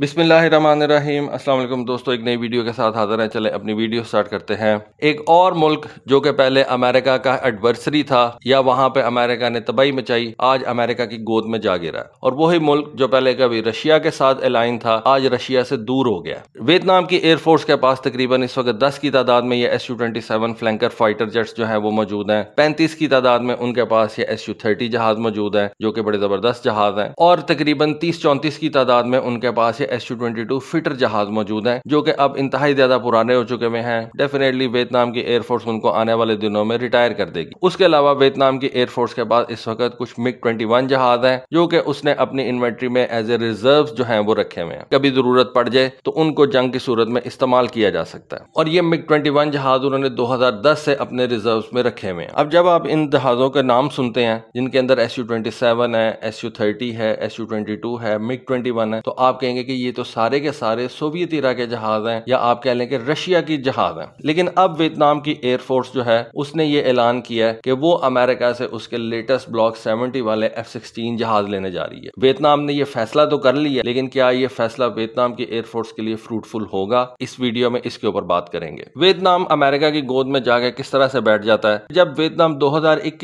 बिसमीम असल दोस्तों एक नई वीडियो के साथ हाजिर हैं चले अपनी वीडियो स्टार्ट करते हैं एक और मुल्क जो कि पहले अमेरिका का एडवर्सरी था या वहां पे अमेरिका ने तबाही मचाई आज अमेरिका की गोद में जा गिरा और वही मुल्क जो पहले कभी रशिया के साथ अलाइन था आज रशिया से दूर हो गया वियतनाम की एयरफोर्स के पास तकरीबन इस वक्त दस की तादाद में ये S U twenty seven flanker fighter jets जो है वो मौजूद है पैंतीस की तादाद में उनके पास ये एस यू थर्टी जहाज मौजूद है जो कि बड़े जबरदस्त जहाज है और तकरीबन तीस चौंतीस की तादाद में उनके पास से S U twenty two fighter जहाज मौजूद हैं जो कि अब इंतहाई ज्यादा पुराने हो चुके हुए हैं डेफिनेटली वियतनाम की एयरफोर्स उनको आने वाले दिनों में रिटायर कर देगी उसके अलावा वियतनाम की एयरफोर्स के पास इस वक्त कुछ मिग ट्वेंटी वन जहाज है जो कि उसने अपनी इन्वेंट्री में एज ए रिजर्व जो है वो रखे हुए हैं कभी जरूरत पड़ जाए तो उनको जंग की सूरत में इस्तेमाल किया जा सकता है और ये मिग ट्वेंटी वन जहाज उन्होंने दो हजार दस से अपने रिजर्व में रखे हुए हैं अब जब आप इन जहाजों के नाम सुनते हैं जिनके अंदर एस यू ट्वेंटी सेवन है एस यू थर्टी है एस यू ट्वेंटी टू है मिग ट्वेंटी वन है तो आप कहेंगे कि कि ये तो सारे के सारे सोवियत इरा के जहाज हैं या आप कह लें कि रशिया की जहाज हैं लेकिन अब वियतनाम की एयरफोर्स जो है उसने ये ऐलान किया है कि वो अमेरिका से उसके लेटेस्ट ब्लॉक सेवेंटी वाले एफ सिक्सटीन जहाज लेने जा रही है वियतनाम ने यह फैसला तो कर लिया लेकिन क्या ये फैसला वियतनाम की एयरफोर्स के लिए फ्रूटफुल होगा इस वीडियो में इसके ऊपर बात करेंगे वियतनाम अमेरिका की गोद में जाकर किस तरह से बैठ जाता है जब वियतनाम दो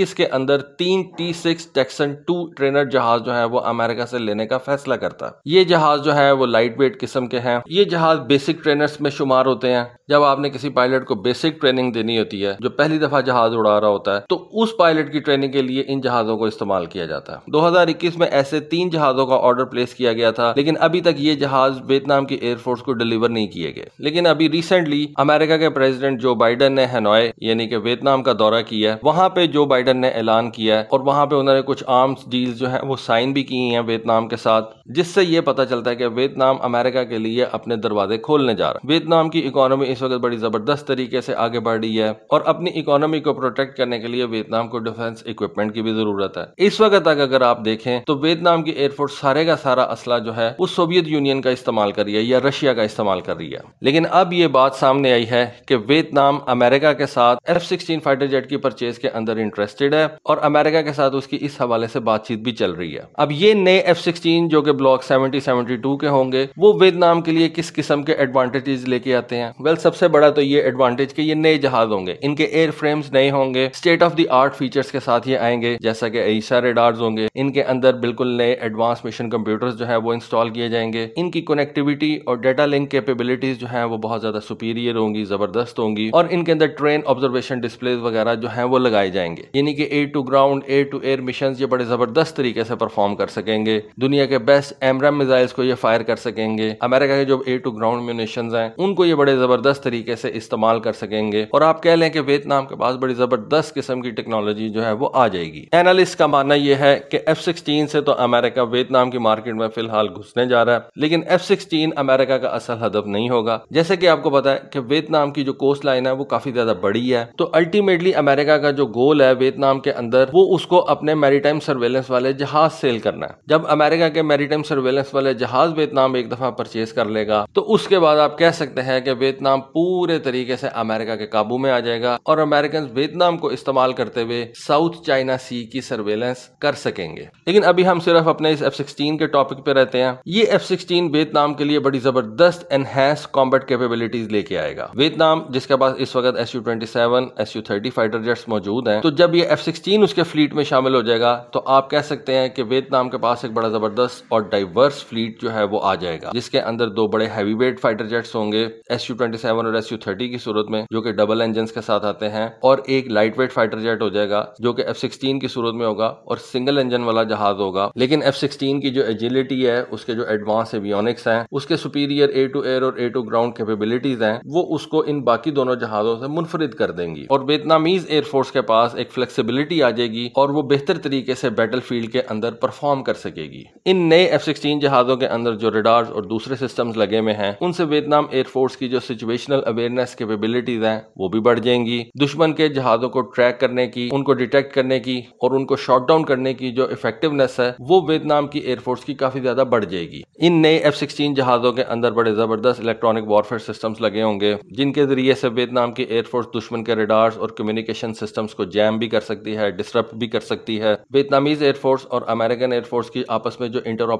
के अंदर तीन T six Texan two trainer जहाज जो है वो अमेरिका से लेने का फैसला करता है ये जहाज जो है है वो लाइट वेट किस्म के हैं ये जहाज बेसिक ट्रेनर्स में शुमार होते हैं जब आपने किसी पायलट को बेसिक ट्रेनिंग देनी होती है जो पहली दफा जहाज उड़ा रहा होता है तो उस पायलट की ट्रेनिंग के लिए इन जहाजों को इस्तेमाल किया जाता है 2021 में ऐसे तीन जहाजों का ऑर्डर प्लेस किया गया था लेकिन अभी तक ये जहाज वियतनाम की एयरफोर्स को डिलीवर नहीं किए गए लेकिन अभी रिसेंटली अमेरिका के प्रेसिडेंट जो बाइडन ने हनोए यानी कि वियतनाम का दौरा किया है वहां पे जो बाइडन ने ऐलान किया है और वहां पे उन्होंने कुछ आर्म्स डील जो है वो साइन भी की है वियतनाम के साथ जिससे ये पता चलता है कि वियतनाम अमेरिका के लिए अपने दरवाजे खोलने जा रहा है वियतनाम की इकोनॉमी इस वक्त बड़ी जबरदस्त तरीके से आगे बढ़ रही है और अपनी इकोनॉमी को प्रोटेक्ट करने के लिए वियतनाम को डिफेंस इक्विपमेंट की भी जरूरत है इस वक्त तक अगर आप देखें तो वियतनाम की एयरफोर्स सारे का सारा असला जो है वो सोवियत यूनियन का इस्तेमाल कर रही है या रशिया का इस्तेमाल कर रही है लेकिन अब ये बात सामने आई है कि वियतनाम अमेरिका के साथ एफ सिक्सटीन फाइटर जेट की परचेज के अंदर इंटरेस्टेड है और अमेरिका के साथ उसकी इस हवाले से बातचीत भी चल रही है अब ये नए एफ सिक्सटीन जो कि ब्लॉक सेवेंटी सेवेंटी टू के होंगे वो वियतनाम के लिए किस किस्म के एडवांटेजेस लेके आते हैं वेल well, सबसे बड़ा तो ये एडवांटेज कि ये नए जहाज होंगे इनके एयर फ्रेम्स नए होंगे state of the art features के साथ ये आएंगे जैसा कि ईसा रेडार्स होंगे इनके अंदर बिल्कुल नए एडवांस मिशन कंप्यूटर्स जो है वो इंस्टॉल किए जाएंगे इनकी कनेक्टिविटी और डेटा लिंक कैपेबिलिटीज जो है वो बहुत ज्यादा सुपीरियर होंगी जबरदस्त होंगी और इनके अंदर ट्रेन ऑब्जर्वेशन डिस्प्ले वगैरह जो है वो लगाए जाएंगे यानी कि air to ground air to air mission ये बड़े जबरदस्त तरीके से परफॉर्म कर सकेंगे दुनिया के बेस्ट एमरम मिसाइल्स को ये फायर फायर कर सकेंगे अमेरिका के जो ए टू ग्राउंड म्यूनिशन हैं उनको ये बड़े जबरदस्त तरीके से इस्तेमाल कर सकेंगे और आप कह लें कि वियतनाम के पास बड़ी जबरदस्त किस्म की टेक्नोलॉजी जो है वो आ जाएगी एनालिस्ट का मानना यह है कि एफ सिक्सटीन से तो अमेरिका वियतनाम की मार्केट में फिलहाल घुसने जा रहा है लेकिन एफ सिक्सटीन अमेरिका का असल हदफ नहीं होगा जैसे कि आपको पता है कि वियतनाम की जो कोस्ट लाइन है वो काफी ज्यादा बड़ी है तो अल्टीमेटली अमेरिका का जो गोल है वियतनाम के अंदर वो उसको अपने मैरिटाइम सर्वेलेंस वाले जहाज सेल करना है जब अमेरिका के मैरिटाइम सर्वेलेंस वाले जहाज वियतनाम एक दफ़ा परचेज कर लेगा तो उसके बाद आप कह सकते हैं कि वियतनाम पूरे तरीके से अमेरिका के काबू में आ जाएगा और अमेरिकन वियतनाम को इस्तेमाल करते हुए साउथ चाइना सी की सर्वेलेंस कर सकेंगे लेकिन अभी हम सिर्फ अपने इस एफ सिक्सटीन के टॉपिक पे रहते हैं ये एफ सिक्सटीन वियतनाम के लिए बड़ी जबरदस्त एनहेंस कॉम्बेट केपेबिलिटीज लेके आएगा वियतनाम जिसके पास इस वक्त S U twenty seven S U thirty fighter jets मौजूद हैं तो जब ये एफ सिक्सटीन उसके फ्लीट में शामिल हो जाएगा तो आप कह सकते हैं कि वियतनाम के पास एक बड़ा जबरदस्त और डाइवर्स फ्लीट जो है वो आ जाएगा जिसके अंदर दो बड़े हैवी वेट फाइटर जेट्स होंगे एस यू ट्वेंटी सेवन और एस यू थर्टी की सूरत में जो कि डबल इंजन के साथ आते हैं और एक लाइट वेट फाइटर जेट हो जाएगा जो कि एफ सिक्सटीन की सूरत में होगा और सिंगल इंजन वाला जहाज होगा लेकिन एफ सिक्सटीन की जो एजिलिटी है उसके जो एडवांस एवियोनिक्स हैं उसके सुपीरियर ए टू एयर और ए टू ग्राउंड कैपेबिलिटीज हैं वो उसको इन बाकी दोनों जहाजों से मुनफरद कर देंगी और वियतनामीज एयरफोर्स के पास एक फ्लेक्सीबिलिटी आ जाएगी और वो बेहतर तरीके से बैटल फील्ड के अंदर परफॉर्म कर सकेगी इन नए एफ सिक्सटीन जहाजों के अंदर जो रडार्स और दूसरे सिस्टम्स लगे हुए हैं उनसे वियतनाम एयरफोर्स की जो सिचुएशनल अवेयरनेस केपेबिलिटीज हैं वो भी बढ़ जाएंगी दुश्मन के जहाजों को ट्रैक करने की उनको डिटेक्ट करने की और उनको शॉर्ट डाउन करने की जो इफेक्टिवनेस है वो वियतनाम की एयरफोर्स की काफी ज्यादा बढ़ जाएगी इन नए एफ सिक्सटीन जहाजों के अंदर बड़े जबरदस्त इलेक्ट्रॉनिक वॉरफेयर सिस्टम्स लगे होंगे जिनके जरिए से वियतनाम की एयरफोर्स दुश्मन के रेडार्स और कम्युनिकेशन सिस्टम्स को जैम भी कर सकती है डिस्टर्ब भी कर सकती है वियतनामीज एयरफोर्स और अमेरिकन एयरफोर्स की आपस में जो इंटर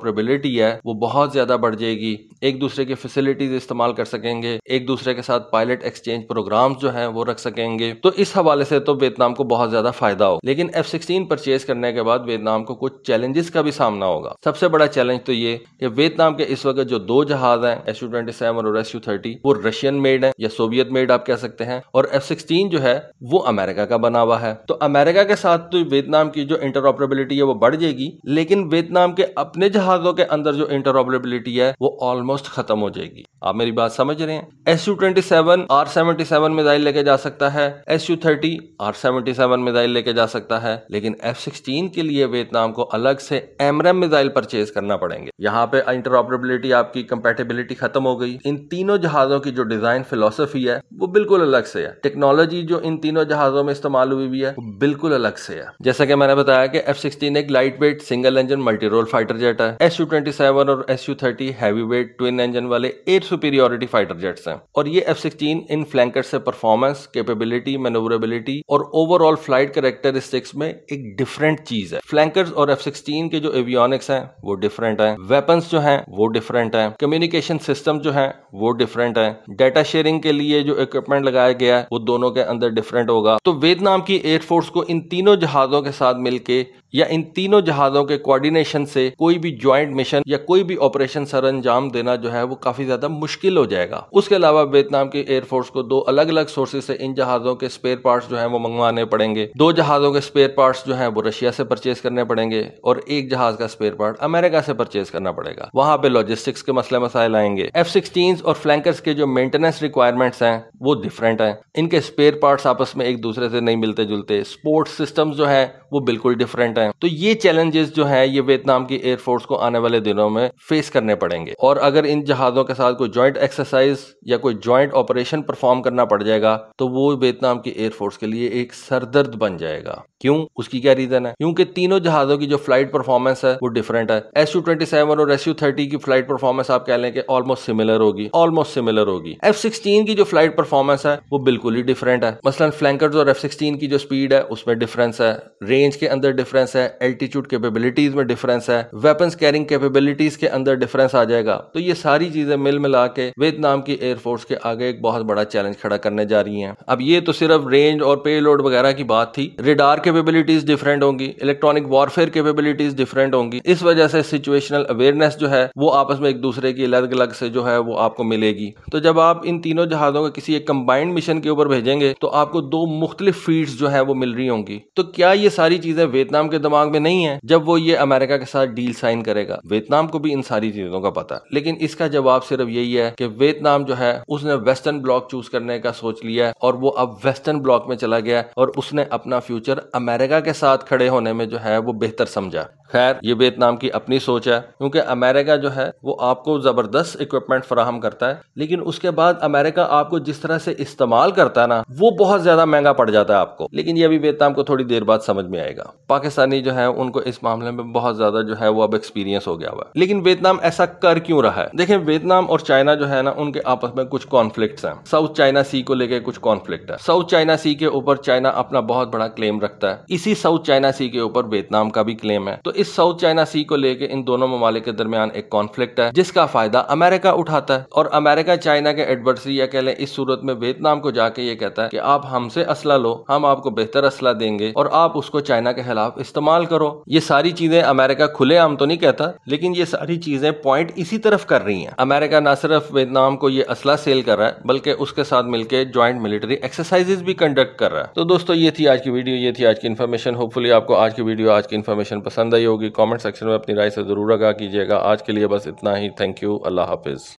है वो बहुत ज़्यादा बढ़ जाएगी एक दूसरे की फैसिलिटीज़ इस्तेमाल कर सकेंगे एक दूसरे के साथ पायलट एक्सचेंज प्रोग्राम्स जो हैं वो रख सकेंगे तो इस हवाले से तो वियतनाम को बहुत ज़्यादा फायदा हो लेकिन एफ सिक्सटीन परचेज करने के बाद वियतनाम को कुछ चैलेंजेस का भी सामना होगा सबसे बड़ा चैलेंज तो ये कि वियतनाम के इस वक्त जो दो जहाज हैं एस यू ट्वेंटी सेवन और एस यू थर्टी वो रशियन मेड है या सोवियत मेड आप कह सकते हैं और एफ सिक्सटीन जो है वो अमेरिका का बना हुआ है तो अमेरिका के साथ तो वियतनाम की जो इंटरऑपरेबिलिटी है वो बढ़ जाएगी लेकिन वियतनाम के अपने जहाजों के अंदर जो इंटरऑपरेबिलिटी प्रोबेबिलिटी है वो ऑलमोस्ट खत्म हो जाएगी आप मेरी बात समझ रहे हैं S U twenty seven R seventy seven missile लेके जा सकता है S U thirty R seventy seven missile लेके जा सकता है लेकिन एफ सिक्सटीन के लिए वियतनाम को अलग से एमरम मिजाइल परचेज करना पड़ेंगे यहाँ पे इंटरऑपरेबिलिटी आपकी कंपेटेबिलिटी खत्म हो गई इन तीनों जहाजों की जो डिजाइन फिलोसफी है वो बिल्कुल अलग से है टेक्नोलॉजी जो इन तीनों जहाजों में इस्तेमाल हुई हुई है वो बिल्कुल अलग से है जैसा कि मैंने बताया कि एफ सिक्सटीन एक light weight single engine multi role fighter jet है एस यू ट्वेंटी सेवन और S U thirty heavy weight twin engine वाले एयर सुपीरियोरिटी फाइटर जेट्स हैं और ये एफ सिक्सटीन इन फ्लैंकर से परफॉर्मेंस केपेबिलिटी मेनोवरेबिलिटी और ओवरऑल फ्लाइट करेक्टरिस्टिक्स में एक डिफरेंट चीज है फ्लैंकर्स और एफ सिक्सटीन के जो एवियोनिक्स हैं वो डिफरेंट हैं वेपन्स जो हैं वो डिफरेंट हैं कम्युनिकेशन सिस्टम जो है वो डिफरेंट है डेटा शेयरिंग के लिए जो इक्विपमेंट लगाया गया है वो दोनों के अंदर डिफरेंट होगा तो वियतनाम की एयरफोर्स को इन तीनों जहाजों के साथ मिलकर या इन तीनों जहाज़ों के कोऑर्डिनेशन से कोई भी ज्वाइंट मिशन या कोई भी ऑपरेशन सर अंजाम देना जो है वो काफ़ी ज़्यादा मुश्किल हो जाएगा उसके अलावा वियतनाम के एयरफोर्स को दो अलग अलग सोर्सेज से इन जहाज़ों के स्पेयर पार्ट्स जो है वो मंगवाने पड़ेंगे दो जहाज़ों के स्पेयर पार्ट्स जो है वो रशिया से परचेज करने पड़ेंगे और एक जहाज़ का स्पेयर पार्ट अमेरिका से परचेज करना पड़ेगा वहां पे लॉजिस्टिक्स के मसले मसाइल आएंगे एफ सिक्सटीन और फ्लैंकर्स के जो मेंटेनेंस रिक्वायरमेंट्स हैं वो डिफरेंट हैं इनके स्पेयर पार्ट्स आपस में एक दूसरे से नहीं मिलते जुलते स्पोर्ट्स सिस्टम जो है वो बिल्कुल डिफरेंट है तो ये चैलेंजेस जो है ये वियतनाम की एयरफोर्स को आने वाले दिनों में फेस करने पड़ेंगे और अगर इन जहाज़ों के साथ कोई ज्वाइंट एक्सरसाइज या कोई ज्वाइंट ऑपरेशन परफॉर्म करना पड़ जाएगा तो वो वियतनाम की एयरफोर्स के लिए एक सरदर्द बन जाएगा क्यों उसकी क्या रीजन है क्योंकि तीनों जहाजों की जो फ्लाइट परफॉर्मेंस है वो डिफरेंट है एस यू ट्वेंटी सेवन और एस यू थर्टी की फ्लाइट परफॉर्मेंस आप कह लें कि ऑलमोस्ट सिमिलर होगी ऑलमोस्ट सिमिलर होगी एफ सिक्सटीन की जो फ्लाइट परफॉर्मेंस है वो बिल्कुल ही डिफरेंट है मसलन फ्लैंकर्स और एफ सिक्सटीन की जो स्पीड है उसमें डिफरेंस है रेंज रेंज के अंदर डिफरेंस है एल्टीट्यूड कैपेबिलिटीज में डिफरेंस है वेपन्स कैरिंग कैपेबिलिटीज के अंदर डिफरेंस आ जाएगा तो ये सारी चीजें मिल मिला के वियतनाम की एयरफोर्स के आगे एक बहुत बड़ा चैलेंज खड़ा करने जा रही है अब ये तो सिर्फ रेंज और पे लोड वगैरह की बात थी रिडार केपेबिलिटीज डिफरेंट होंगी इलेक्ट्रॉनिक वॉरफेयर केपेबिलिटीज डिफरेंट होंगी इस वजह से सिचुएशनल अवेयरनेस जो है वो आपस में एक दूसरे की अलग अलग से जो है वो आपको मिलेगी तो जब आप इन तीनों जहाजों को किसी एक कंबाइंड मिशन के ऊपर भेजेंगे तो आपको दो मुख्तलिफ फीड्स जो है वो मिल रही होंगी तो क्या ये सारी सारी चीजें वियतनाम के दिमाग में नहीं है जब वो ये अमेरिका के साथ डील साइन करेगा वियतनाम को भी इन सारी चीजों का पता है लेकिन इसका जवाब सिर्फ यही है कि वियतनाम जो है उसने वेस्टर्न ब्लॉक चूज करने का सोच लिया है और वो अब वेस्टर्न ब्लॉक में चला गया और उसने अपना फ्यूचर अमेरिका के साथ खड़े होने में जो है वो बेहतर समझा खैर ये वियतनाम की अपनी सोच है क्योंकि अमेरिका जो है वो आपको ज़बरदस्त इक्विपमेंट फराहम करता है लेकिन उसके बाद अमेरिका आपको जिस तरह से इस्तेमाल करता है ना वो बहुत ज़्यादा महंगा पड़ जाता है आपको लेकिन ये भी वियतनाम को थोड़ी देर बाद समझ में आएगा पाकिस्तानी जो है उनको इस मामले में बहुत ज़्यादा जो है वो अब एक्सपीरियंस हो गया हुआ है लेकिन वियतनाम ऐसा कर क्यों रहा है देखिये वियतनाम और चाइना जो है ना उनके आपस में कुछ कॉन्फ्लिक्ट है साउथ चाइना सी को लेकर कुछ कॉन्फ्लिक्ट है साउथ चाइना सी के ऊपर चाइना अपना बहुत बड़ा क्लेम रखता है इसी साउथ चाइना सी के ऊपर वियतनाम का भी क्लेम है तो इस साउथ चाइना सी को लेकर इन दोनों ममालिक के दरमियान एक कॉन्फ्लिक्ट है जिसका फायदा अमेरिका उठाता है और अमेरिका चाइना के एडवर्सरी या कह लें इस सूरत में वियतनाम को जाके ये कहता है कि आप हमसे असला लो हम आपको बेहतर असला देंगे और आप उसको चाइना के खिलाफ इस्तेमाल करो ये सारी चीजें अमेरिका खुले आम तो नहीं कहता लेकिन ये सारी चीजें पॉइंट इसी तरफ कर रही है अमेरिका न सिर्फ वियतनाम को ये असला सेल कर रहा है बल्कि उसके साथ मिलकर ज्वाइंट मिलिट्री एक्सरसाइजेज भी कंडक्ट कर रहा है तो दोस्तों ये थी आज की वीडियो ये थी आज की इन्फॉर्मेशन होपफुली आपको आज की वीडियो आज की इन्फॉर्मेशन पसंद आई होगी कमेंट सेक्शन में अपनी राय से ज़रूर आगा कीजिएगा आज के लिए बस इतना ही थैंक यू अल्लाह हाफिज़